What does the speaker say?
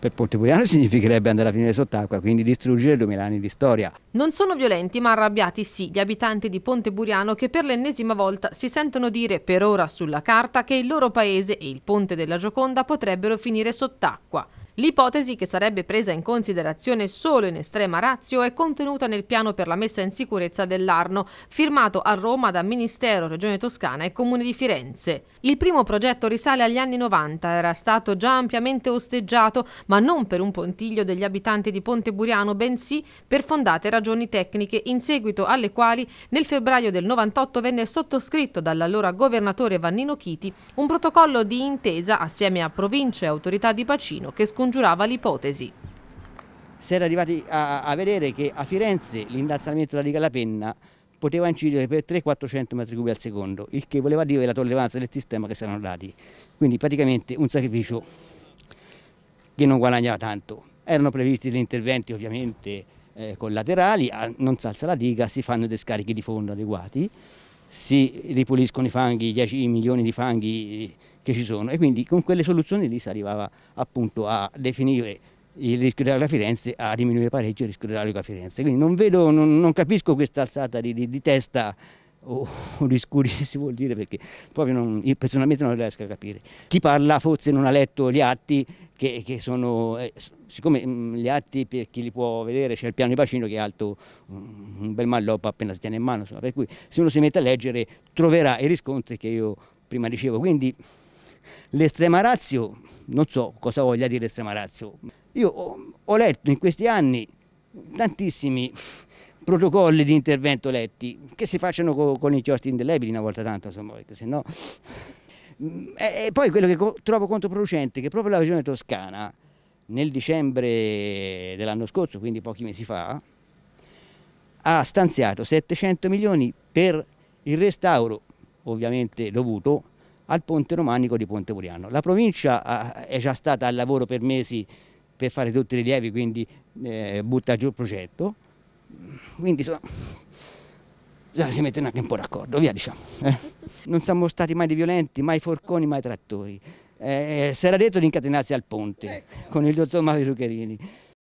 Per Ponte Pontepugliano significherebbe andare a finire sott'acqua, quindi distruggere 2000 anni di storia. Non sono violenti ma arrabbiati sì gli abitanti di Ponte Buriano che per l'ennesima volta si sentono dire per ora sulla carta che il loro paese e il ponte della Gioconda potrebbero finire sott'acqua. L'ipotesi che sarebbe presa in considerazione solo in estrema razio è contenuta nel piano per la messa in sicurezza dell'Arno, firmato a Roma da Ministero, Regione Toscana e Comune di Firenze. Il primo progetto risale agli anni 90, era stato già ampiamente osteggiato, ma non per un pontiglio degli abitanti di Ponte Buriano, bensì per fondate ragioni tecniche, in seguito alle quali nel febbraio del 98 venne sottoscritto dall'allora governatore Vannino Chiti un protocollo di intesa assieme a province e autorità di bacino che scongiurò scongiurava l'ipotesi. Si era arrivati a, a vedere che a Firenze l'innalzamento della riga alla penna poteva incidere per 300-400 metri cubi al secondo, il che voleva dire la tolleranza del sistema che si erano dati. Quindi praticamente un sacrificio che non guadagnava tanto. Erano previsti degli interventi ovviamente eh, collaterali, ah, non salsa la diga, si fanno dei scarichi di fondo adeguati, si ripuliscono i fanghi, i 10 milioni di fanghi eh, che ci sono e quindi con quelle soluzioni lì si arrivava appunto a definire il rischio idraulico a Firenze, a diminuire parecchio il rischio idraulico a Firenze. Quindi non, vedo, non, non capisco questa alzata di, di, di testa o, o riscuri se si vuol dire perché proprio non, io personalmente non riesco a capire. Chi parla forse non ha letto gli atti che, che sono, eh, siccome mh, mm, gli atti per chi li può vedere c'è il piano di bacino che è alto un, mm, un bel malloppo appena si tiene in mano, insomma, per cui se uno si mette a leggere troverà i riscontri che io prima dicevo. Quindi l'estrema razio, non so cosa voglia dire estrema razio, io ho, ho letto in questi anni tantissimi protocolli di intervento letti, che si facciano co con inchiostri indelebili una volta tanto, insomma, perché se no... E poi quello che co trovo controproducente è che proprio la regione toscana nel dicembre dell'anno scorso, quindi pochi mesi fa, ha stanziato 700 milioni per il restauro, ovviamente dovuto, al ponte romanico di Ponte Puriano. La provincia ah, è già stata al lavoro per mesi per fare tutti i rilievi, quindi eh, butta giù il progetto. Quindi sono... si mettono anche un po' d'accordo, via diciamo. Eh. Non siamo stati mai violenti, mai forconi, mai trattori. Eh, eh, si era detto di incatenarsi al ponte ecco. con il dottor Mario Zuccherini.